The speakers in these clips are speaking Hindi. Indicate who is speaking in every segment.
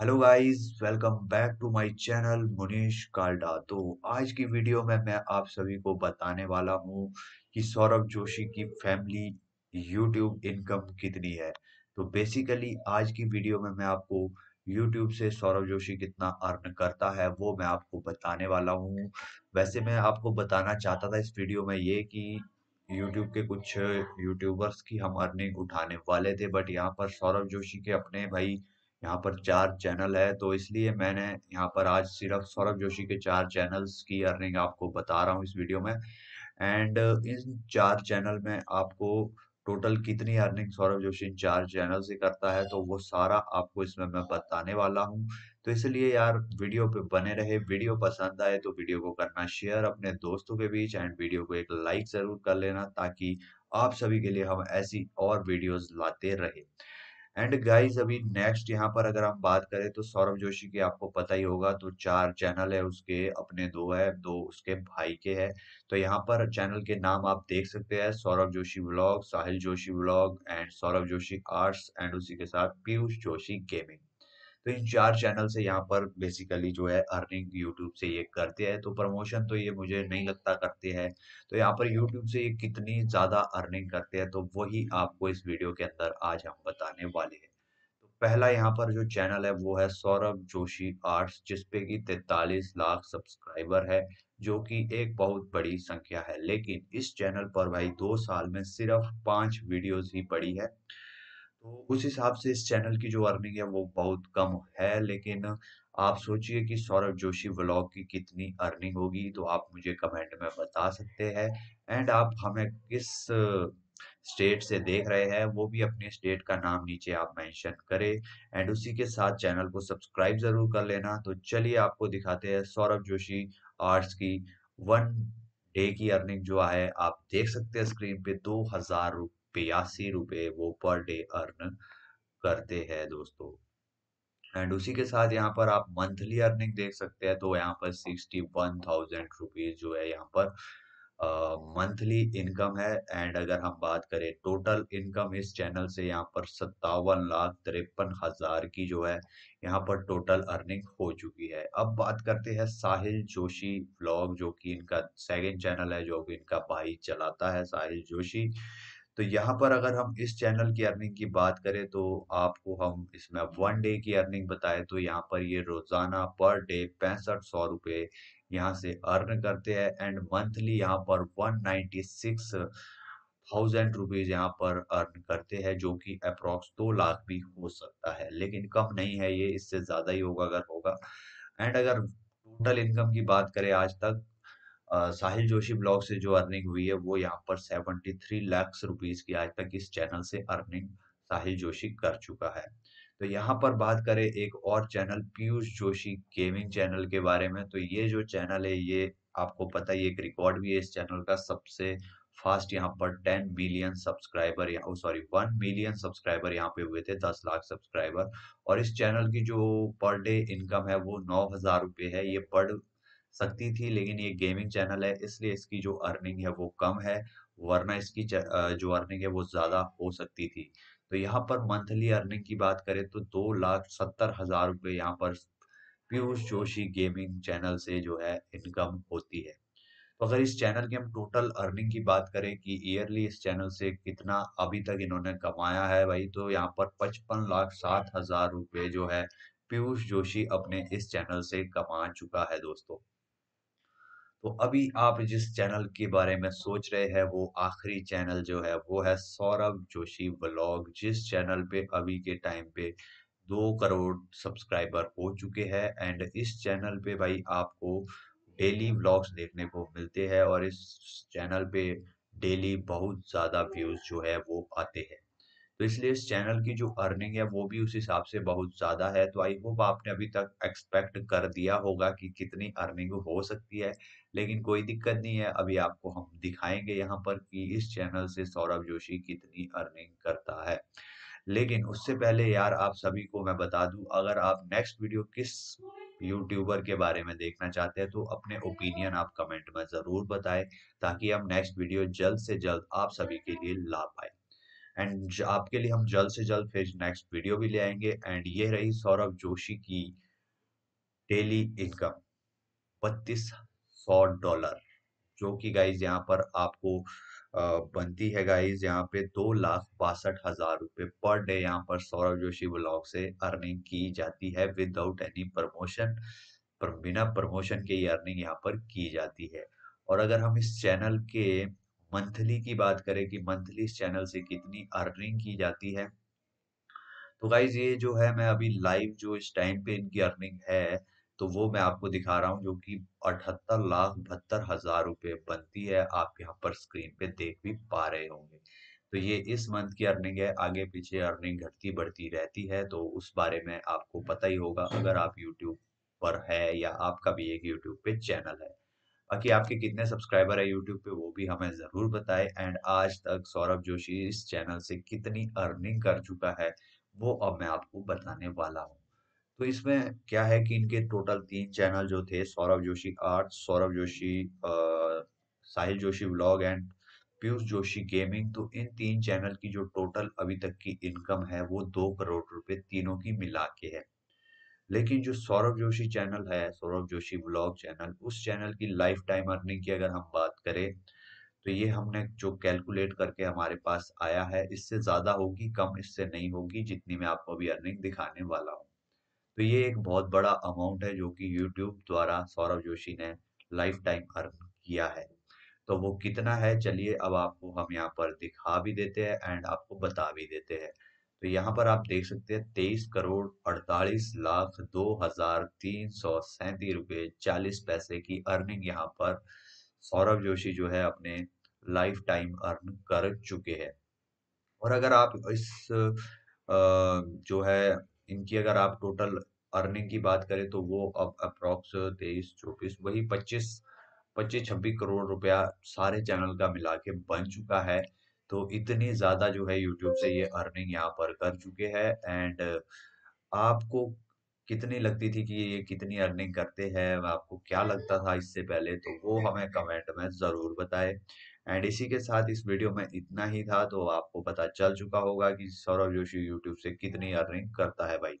Speaker 1: Hello guys welcome back to my channel Munish Kalda तो आज की वीडियो में मैं आप सभी को बताने वाला हूँ कि सौरभ जोशी की फैमिली यूट्यूब इनकम कितनी है तो बेसिकली आज की वीडियो में मैं आपको यूट्यूब से सौरभ जोशी कितना अर्न करता है वो मैं आपको बताने वाला हूँ वैसे मैं आपको बताना चाहता था इस वीडियो में ये कि यूट्यूब के कुछ यूट्यूबर्स की हम अर्निंग उठाने वाले थे बट यहाँ पर सौरभ जोशी के अपने भाई यहाँ पर चार चैनल है तो इसलिए मैंने यहाँ पर आज सिर्फ सौरभ जोशी के चार चैनल्स की अर्निंग आपको बता रहा हूँ इस वीडियो में एंड इन चार चैनल में आपको टोटल कितनी अर्निंग सौरभ जोशी इन चार चैनल से करता है तो वो सारा आपको इसमें मैं बताने वाला हूँ तो इसलिए यार वीडियो पे बने रहे वीडियो पसंद आए तो वीडियो को करना शेयर अपने दोस्तों के बीच एंड वीडियो को एक लाइक जरूर कर लेना ताकि आप सभी के लिए हम ऐसी और वीडियोज लाते रहे एंड गाइस अभी नेक्स्ट यहाँ पर अगर हम बात करें तो सौरभ जोशी के आपको पता ही होगा तो चार चैनल है उसके अपने दो है दो उसके भाई के है तो यहाँ पर चैनल के नाम आप देख सकते हैं Saurabh Joshi vlog Sahil Joshi vlog and Saurabh Joshi arts and उसी के साथ पीयूष जोशी गेमिंग तो इन चार चैनल से यहाँ पर बेसिकली जो है अर्निंग यूट्यूब से ये करते हैं तो प्रमोशन तो ये मुझे नहीं लगता करते हैं तो यहाँ पर यूट्यूब से ये कितनी ज़्यादा अर्निंग करते हैं तो वही आपको इस वीडियो के अंदर आज हम बताने वाले हैं तो पहला यहाँ पर जो चैनल है वो है सौरभ जोशी आर्ट्स जिसपे कि तैतालीस लाख सब्सक्राइबर है जो कि एक बहुत बड़ी संख्या है लेकिन इस चैनल पर भाई दो साल में सिर्फ पांच वीडियोस ही पड़ी है तो उस हिसाब से इस चैनल की जो अर्निंग है वो बहुत कम है लेकिन आप सोचिए कि सौरभ जोशी व्लॉग की कितनी अर्निंग होगी तो आप मुझे कमेंट में बता सकते हैं एंड आप हमें किस स्टेट से देख रहे हैं वो भी अपने स्टेट का नाम नीचे आप मेंशन करें एंड उसी के साथ चैनल को सब्सक्राइब जरूर कर लेना तो चलिए आपको दिखाते हैं सौरभ जोशी आर्ट्स की वन डे की अर्निंग जो आए आप देख सकते हैं स्क्रीन पे दो हजार रुपये बयासी रुपये वो पर डे अर्न करते हैं दोस्तों एंड उसी के साथ यहाँ पर आप मंथली अर्निंग देख सकते हैं तो यहाँ पर सिक्सटी वन थाउजेंड रुपीज जो है यहाँ पर मंथली uh, इनकम है एंड अगर हम बात करें टोटल इनकम इस चैनल से यहाँ पर सत्तावन लाख तिरपन हजार की जो है यहाँ पर टोटल अर्निंग हो चुकी है अब बात करते हैं साहिल जोशी व्लॉग जो कि इनका सेकंड चैनल है जो कि इनका भाई चलाता है साहिल जोशी तो यहाँ पर अगर हम इस चैनल की अर्निंग की बात करें तो आपको हम इसमें वन डे की अर्निंग बताएं तो यहाँ पर ये रोजाना पर डे पैंसठ सौ रुपये यहाँ से अर्न करते हैं एंड मंथली यहाँ पर one ninety six thousand rupees यहाँ पर अर्न करते हैं जो कि अप्रॉक्स दो लाख भी हो सकता है लेकिन कम नहीं है ये इससे ज्यादा ही होगा अगर होगा एंड अगर टोटल इनकम की बात करें आज तक साहिल जोशी ब्लॉग से जो अर्निंग हुई है वो यहाँ पर सेवेंटी थ्री लैक्स रुपीज़ की आज तक इस चैनल से अर्निंग साहिल जोशी कर चुका है तो यहाँ पर बात करें एक और channel Piyush Joshi gaming channel के बारे में तो ये जो चैनल है ये आपको पता ही एक रिकॉर्ड भी है इस चैनल का सबसे फास्ट यहाँ पर टेन मिलियन सब्सक्राइबर या सॉरी वन मिलियन सब्सक्राइबर यहाँ पे हुए थे दस लाख सब्सक्राइबर और इस चैनल की जो पर डे इनकम है वो नौ हजार रुपये है ये पर सकती थी लेकिन ये गेमिंग चैनल है इसलिए इसकी जो अर्निंग है वो कम है वरना इसकी जो अर्निंग है वो ज़्यादा हो सकती थी तो यहाँ पर मंथली अर्निंग की बात करें तो दो लाख सत्तर हज़ार रुपये यहाँ पर पीयूष जोशी गेमिंग चैनल से जो है इनकम होती है तो अगर इस चैनल की हम टोटल अर्निंग की बात करें कि ईयरली इस चैनल से कितना अभी तक इन्होंने कमाया है भाई तो यहाँ पर पचपन लाख सात हज़ार रुपये जो है पीयूष जोशी अपने इस चैनल से कमा चुका है दोस्तों तो अभी आप जिस चैनल के बारे में सोच रहे हैं वो आखिरी चैनल जो है वो है सौरभ जोशी ब्लॉग जिस चैनल पे अभी के टाइम पे दो करोड़ सब्सक्राइबर हो चुके हैं एंड इस चैनल पे भाई आपको डेली व्लॉग्स देखने को मिलते हैं और इस चैनल पे डेली बहुत ज़्यादा व्यूज़ जो है वो आते हैं तो इसलिए इस चैनल की जो अर्निंग है वो भी उस हिसाब से बहुत ज़्यादा है तो आई होप आपने अभी तक एक्सपेक्ट कर दिया होगा कि कितनी अर्निंग हो सकती है लेकिन कोई दिक्कत नहीं है अभी आपको हम दिखाएंगे यहाँ पर कि इस चैनल से सौरभ जोशी कितनी अर्निंग करता है लेकिन उससे पहले यार आप सभी को मैं बता दूं अगर आप नेक्स्ट वीडियो किस यूट्यूबर के बारे में देखना चाहते हैं तो अपने ओपिनियन आप कमेंट में ज़रूर बताएं ताकि हम नेक्स्ट वीडियो जल्द से जल्द आप सभी के लिए ला पाए एंड आपके लिए हम जल्द से जल्द फिर नेक्स्ट वीडियो भी ले आएंगे एंड ये रही सौरभ जोशी की डेली इनकम बत्तीस सौ डॉलर जो कि गाइज यहाँ पर आपको बनती है गाइज यहाँ पे दो लाख बासठ हजार रुपये पर डे यहाँ पर सौरभ जोशी ब्लॉग से अर्निंग की जाती है विदाउट एनी प्रमोशन पर बिना प्रमोशन के ये अर्निंग यहाँ पर की जाती है और अगर हम इस चैनल के मंथली की बात करें कि मंथली इस चैनल से कितनी अर्निंग की जाती है तो गाइज ये जो है मैं अभी लाइव जो इस टाइम पे इनकी अर्निंग है तो वो मैं आपको दिखा रहा हूँ जो कि अठहत्तर लाख बहत्तर हजार रुपये बनती है आप यहाँ पर स्क्रीन पे देख भी पा रहे होंगे तो ये इस मंथ की अर्निंग है आगे पीछे अर्निंग घटती बढ़ती रहती है तो उस बारे में आपको पता ही होगा अगर आप यूट्यूब पर है या आपका भी एक यूट्यूब पे चैनल है बाकी आपके कितने सब्सक्राइबर है यूट्यूब पे वो भी हमें ज़रूर बताए एंड आज तक सौरभ जोशी इस चैनल से कितनी अर्निंग कर चुका है वो अब मैं आपको बताने वाला हूँ तो इसमें क्या है कि इनके टोटल तीन चैनल जो थे सौरभ जोशी आर्ट सौरभ जोशी आ, Sahil Joshi vlog and Piyush Joshi gaming तो इन तीन चैनल की जो टोटल अभी तक की इनकम है वो दो करोड़ रुपए तीनों की मिला के है लेकिन जो सौरभ जोशी चैनल है सौरभ जोशी ब्लॉग चैनल उस चैनल की लाइफ टाइम अर्निंग की अगर हम बात करें तो ये हमने जो कैलकुलेट करके हमारे पास आया है इससे ज़्यादा होगी कम इससे नहीं होगी जितनी मैं आपको अभी अर्निंग दिखाने वाला हूँ तो ये एक बहुत बड़ा अमाउंट है जो कि यूट्यूब द्वारा सौरभ जोशी ने लाइफ टाइम अर्न किया है तो वो कितना है चलिए अब आपको हम यहाँ पर दिखा भी देते हैं एंड आपको बता भी देते हैं तो यहाँ पर आप देख सकते हैं तेईस करोड़ अड़तालीस लाख दो हजार तीन सौ सैंतीस रुपये चालीस पैसे की अर्निंग यहाँ पर सौरभ जोशी जो है अपने लाइफ टाइम अर्न कर चुके हैं और अगर आप इस जो है इनकी अगर आप टोटल अर्निंग की बात करें तो वो अब अप्रॉक्स तेईस चौबीस वही पच्चीस पच्चीस छब्बीस करोड़ रुपया सारे चैनल का मिला के बन चुका है तो इतनी ज़्यादा जो है यूट्यूब से ये अर्निंग यहाँ पर कर चुके हैं एंड आपको कितनी लगती थी कि ये कितनी अर्निंग करते हैं आपको क्या हम्म, लगता था हम्म। इससे पहले तो वो हमें कमेंट में ज़रूर बताएं एंड इसी के साथ इस वीडियो में इतना ही था तो आपको पता चल चुका होगा कि सौरभ जोशी यूट्यूब से कितनी अर्निंग करता है भाई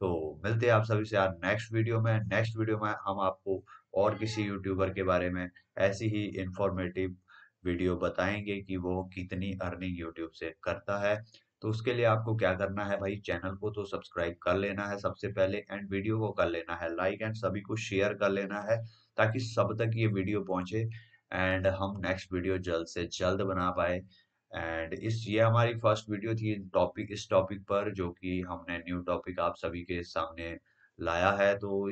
Speaker 1: तो मिलते हैं आप सभी से यार नेक्स्ट वीडियो में नेक्स्ट वीडियो में हम आपको और किसी यूट्यूबर के बारे में ऐसी ही इंफॉर्मेटिव वीडियो बताएंगे कि वो कितनी अर्निंग यूट्यूब से करता है तो उसके लिए आपको क्या करना है भाई चैनल को तो सब्सक्राइब कर लेना है सबसे पहले एंड वीडियो को कर लेना है लाइक एंड सभी को शेयर कर लेना है ताकि सब तक ये वीडियो पहुंचे एंड हम नेक्स्ट वीडियो जल्द से जल्द बना पाए एंड इस ये हमारी फर्स्ट वीडियो थी टॉपिक इस टॉपिक पर जो कि हमने न्यू टॉपिक आप सभी के सामने लाया है तो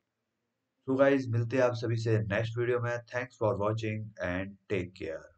Speaker 1: सो गाइज मिलते हैं आप सभी से नेक्स्ट वीडियो में thanks for watching and take care